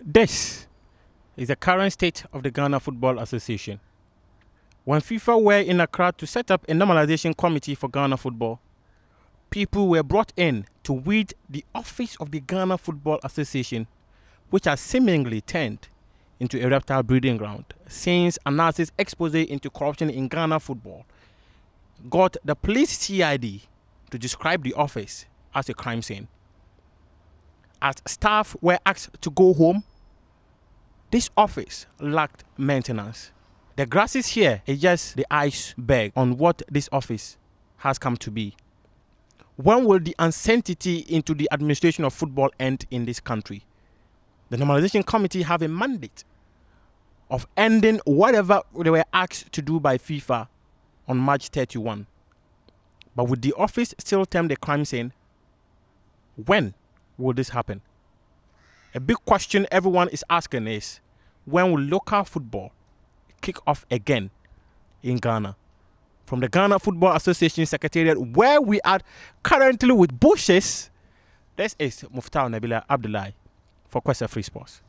This is the current state of the Ghana Football Association. When FIFA were in Accra to set up a normalization committee for Ghana football, people were brought in to weed the office of the Ghana Football Association, which has seemingly turned into a reptile breeding ground since analysis expose into corruption in Ghana football got the police CID to describe the office as a crime scene. As staff were asked to go home this office lacked maintenance. The grasses here is just the iceberg on what this office has come to be. When will the uncertainty into the administration of football end in this country? The normalization committee have a mandate of ending whatever they were asked to do by FIFA on March 31. But with the office still termed the crime scene, when will this happen? A big question everyone is asking is when will local football kick off again in Ghana? From the Ghana Football Association Secretariat, where we are currently with bushes, this is Muftar Nabila Abdullahi for Quest Free Sports.